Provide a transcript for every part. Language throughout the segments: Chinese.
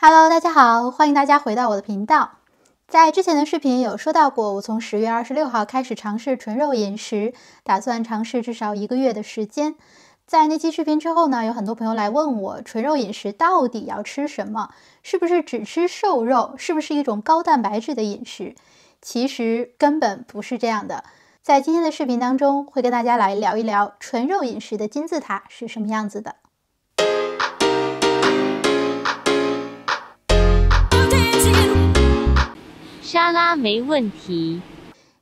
Hello，大家好，欢迎大家回到我的频道。在之前的视频有说到过，我从十月二十六号开始尝试纯肉饮食，打算尝试至少一个月的时间。在那期视频之后呢，有很多朋友来问我，纯肉饮食到底要吃什么？是不是只吃瘦肉？是不是一种高蛋白质的饮食？其实根本不是这样的。在今天的视频当中，会跟大家来聊一聊纯肉饮食的金字塔是什么样子的。沙拉没问题。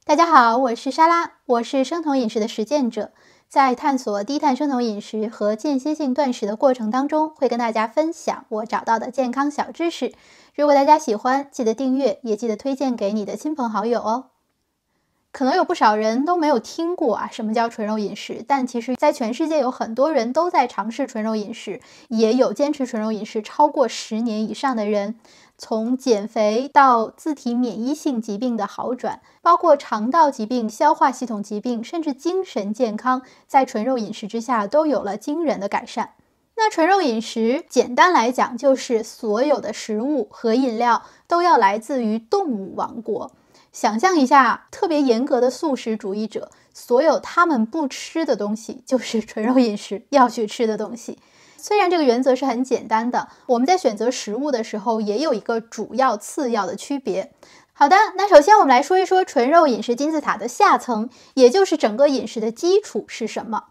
大家好，我是沙拉，我是生酮饮食的实践者，在探索低碳生酮饮食和间歇性断食的过程当中，会跟大家分享我找到的健康小知识。如果大家喜欢，记得订阅，也记得推荐给你的亲朋好友哦。可能有不少人都没有听过啊，什么叫纯肉饮食？但其实在全世界有很多人都在尝试纯肉饮食，也有坚持纯肉饮食超过十年以上的人。从减肥到自体免疫性疾病的好转，包括肠道疾病、消化系统疾病，甚至精神健康，在纯肉饮食之下都有了惊人的改善。那纯肉饮食，简单来讲，就是所有的食物和饮料都要来自于动物王国。想象一下，特别严格的素食主义者，所有他们不吃的东西，就是纯肉饮食要去吃的东西。虽然这个原则是很简单的，我们在选择食物的时候也有一个主要次要的区别。好的，那首先我们来说一说纯肉饮食金字塔的下层，也就是整个饮食的基础是什么。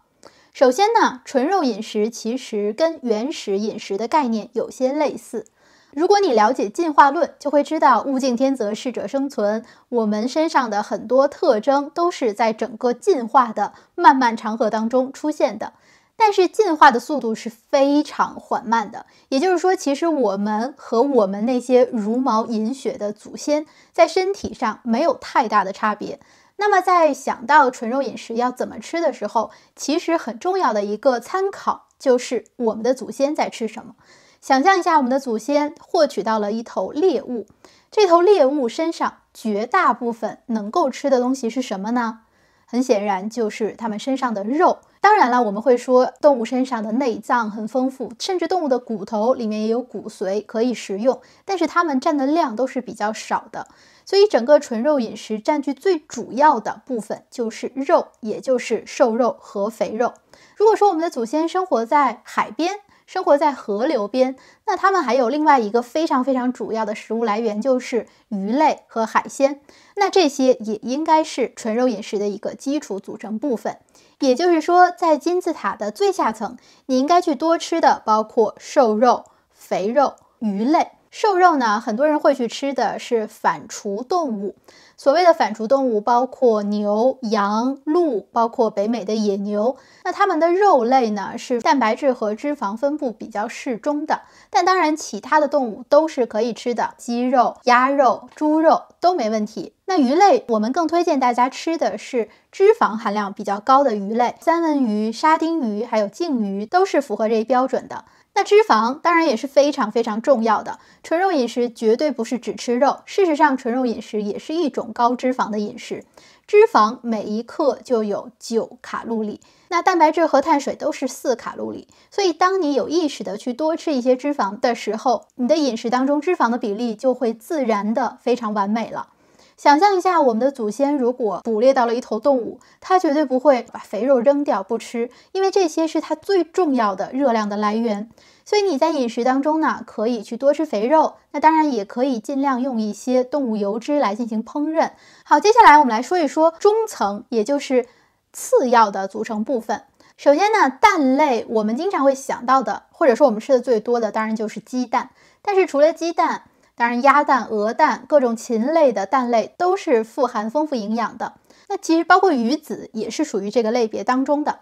首先呢，纯肉饮食其实跟原始饮食的概念有些类似。如果你了解进化论，就会知道物竞天择，适者生存。我们身上的很多特征都是在整个进化的漫漫长河当中出现的。但是进化的速度是非常缓慢的，也就是说，其实我们和我们那些茹毛饮血的祖先在身体上没有太大的差别。那么，在想到纯肉饮食要怎么吃的时候，其实很重要的一个参考就是我们的祖先在吃什么。想象一下，我们的祖先获取到了一头猎物，这头猎物身上绝大部分能够吃的东西是什么呢？很显然，就是他们身上的肉。当然了，我们会说动物身上的内脏很丰富，甚至动物的骨头里面也有骨髓可以食用，但是它们占的量都是比较少的，所以整个纯肉饮食占据最主要的部分就是肉，也就是瘦肉和肥肉。如果说我们的祖先生活在海边，生活在河流边，那他们还有另外一个非常非常主要的食物来源，就是鱼类和海鲜。那这些也应该是纯肉饮食的一个基础组成部分。也就是说，在金字塔的最下层，你应该去多吃的，包括瘦肉、肥肉、鱼类。瘦肉呢，很多人会去吃的是反刍动物。所谓的反刍动物包括牛、羊、鹿，包括北美的野牛。那它们的肉类呢，是蛋白质和脂肪分布比较适中的。但当然，其他的动物都是可以吃的，鸡肉、鸭肉、猪肉。都没问题。那鱼类，我们更推荐大家吃的是脂肪含量比较高的鱼类，三文鱼、沙丁鱼还有鲸鱼都是符合这一标准的。那脂肪当然也是非常非常重要的，纯肉饮食绝对不是只吃肉，事实上纯肉饮食也是一种高脂肪的饮食。脂肪每一克就有九卡路里，那蛋白质和碳水都是四卡路里，所以当你有意识的去多吃一些脂肪的时候，你的饮食当中脂肪的比例就会自然的非常完美了。想象一下，我们的祖先如果捕猎到了一头动物，他绝对不会把肥肉扔掉不吃，因为这些是它最重要的热量的来源。所以你在饮食当中呢，可以去多吃肥肉，那当然也可以尽量用一些动物油脂来进行烹饪。好，接下来我们来说一说中层，也就是次要的组成部分。首先呢，蛋类我们经常会想到的，或者说我们吃的最多的，当然就是鸡蛋。但是除了鸡蛋，当然，鸭蛋、鹅蛋、各种禽类的蛋类都是富含丰富营养的。那其实包括鱼子也是属于这个类别当中的。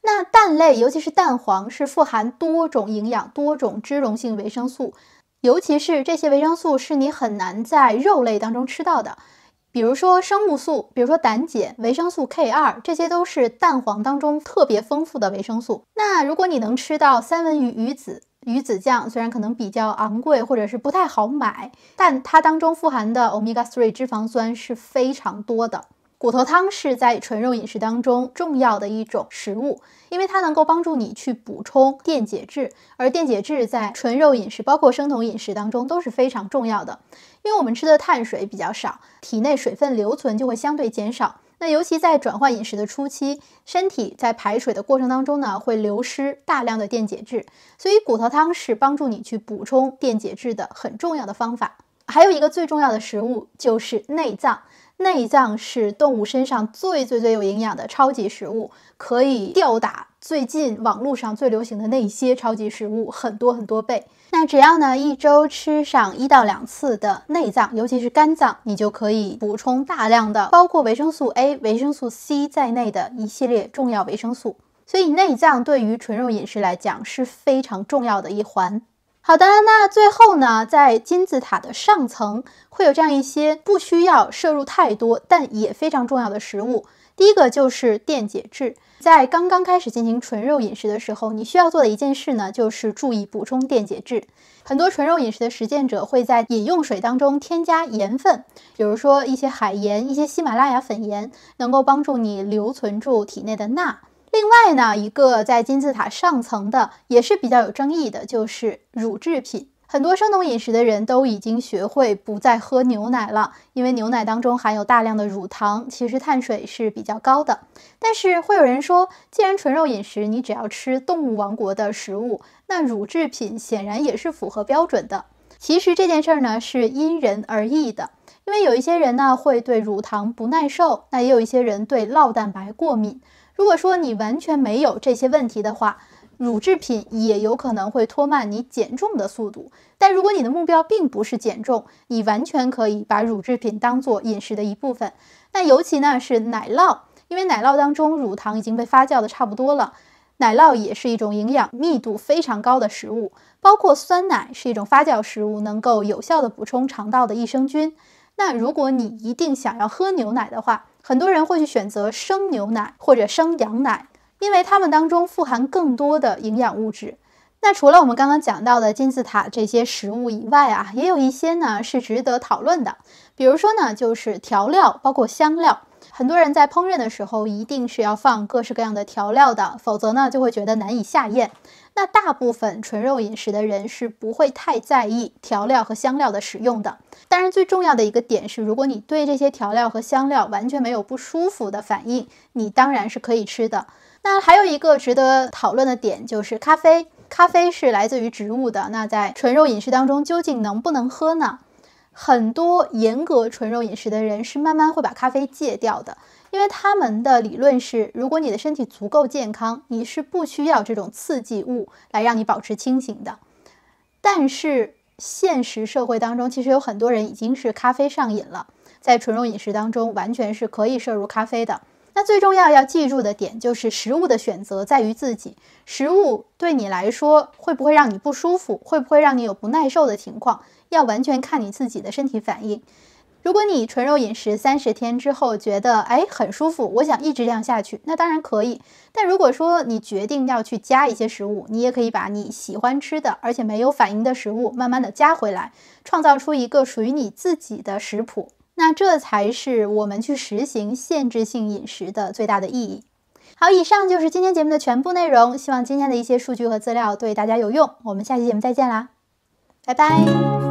那蛋类，尤其是蛋黄，是富含多种营养、多种脂溶性维生素，尤其是这些维生素是你很难在肉类当中吃到的，比如说生物素，比如说胆碱、维生素 K2，这些都是蛋黄当中特别丰富的维生素。那如果你能吃到三文鱼鱼子，鱼子酱虽然可能比较昂贵，或者是不太好买，但它当中富含的 o m three 脂肪酸是非常多的。骨头汤是在纯肉饮食当中重要的一种食物，因为它能够帮助你去补充电解质，而电解质在纯肉饮食，包括生酮饮食当中都是非常重要的，因为我们吃的碳水比较少，体内水分留存就会相对减少。那尤其在转换饮食的初期，身体在排水的过程当中呢，会流失大量的电解质，所以骨头汤是帮助你去补充电解质的很重要的方法。还有一个最重要的食物就是内脏，内脏是动物身上最最最有营养的超级食物，可以吊打。最近网络上最流行的那一些超级食物，很多很多倍。那只要呢一周吃上一到两次的内脏，尤其是肝脏，你就可以补充大量的包括维生素 A、维生素 C 在内的一系列重要维生素。所以内脏对于纯肉饮食来讲是非常重要的一环。好的，那最后呢，在金字塔的上层会有这样一些不需要摄入太多，但也非常重要的食物。第一个就是电解质。在刚刚开始进行纯肉饮食的时候，你需要做的一件事呢，就是注意补充电解质。很多纯肉饮食的实践者会在饮用水当中添加盐分，比如说一些海盐、一些喜马拉雅粉盐，能够帮助你留存住体内的钠。另外呢，一个在金字塔上层的也是比较有争议的，就是乳制品。很多生酮饮食的人都已经学会不再喝牛奶了，因为牛奶当中含有大量的乳糖，其实碳水是比较高的。但是会有人说，既然纯肉饮食，你只要吃动物王国的食物，那乳制品显然也是符合标准的。其实这件事儿呢是因人而异的，因为有一些人呢会对乳糖不耐受，那也有一些人对酪蛋白过敏。如果说你完全没有这些问题的话，乳制品也有可能会拖慢你减重的速度。但如果你的目标并不是减重，你完全可以把乳制品当做饮食的一部分。那尤其呢是奶酪，因为奶酪当中乳糖已经被发酵的差不多了。奶酪也是一种营养密度非常高的食物，包括酸奶是一种发酵食物，能够有效的补充肠道的益生菌。那如果你一定想要喝牛奶的话，很多人会去选择生牛奶或者生羊奶，因为它们当中富含更多的营养物质。那除了我们刚刚讲到的金字塔这些食物以外啊，也有一些呢是值得讨论的。比如说呢，就是调料，包括香料，很多人在烹饪的时候一定是要放各式各样的调料的，否则呢就会觉得难以下咽。那大部分纯肉饮食的人是不会太在意调料和香料的使用的。当然，最重要的一个点是，如果你对这些调料和香料完全没有不舒服的反应，你当然是可以吃的。那还有一个值得讨论的点就是咖啡，咖啡是来自于植物的。那在纯肉饮食当中，究竟能不能喝呢？很多严格纯肉饮食的人是慢慢会把咖啡戒掉的，因为他们的理论是，如果你的身体足够健康，你是不需要这种刺激物来让你保持清醒的。但是现实社会当中，其实有很多人已经是咖啡上瘾了，在纯肉饮食当中完全是可以摄入咖啡的。那最重要要记住的点就是，食物的选择在于自己，食物对你来说会不会让你不舒服，会不会让你有不耐受的情况。要完全看你自己的身体反应。如果你纯肉饮食三十天之后觉得哎很舒服，我想一直这样下去，那当然可以。但如果说你决定要去加一些食物，你也可以把你喜欢吃的而且没有反应的食物慢慢的加回来，创造出一个属于你自己的食谱。那这才是我们去实行限制性饮食的最大的意义。好，以上就是今天节目的全部内容。希望今天的一些数据和资料对大家有用。我们下期节目再见啦，拜拜。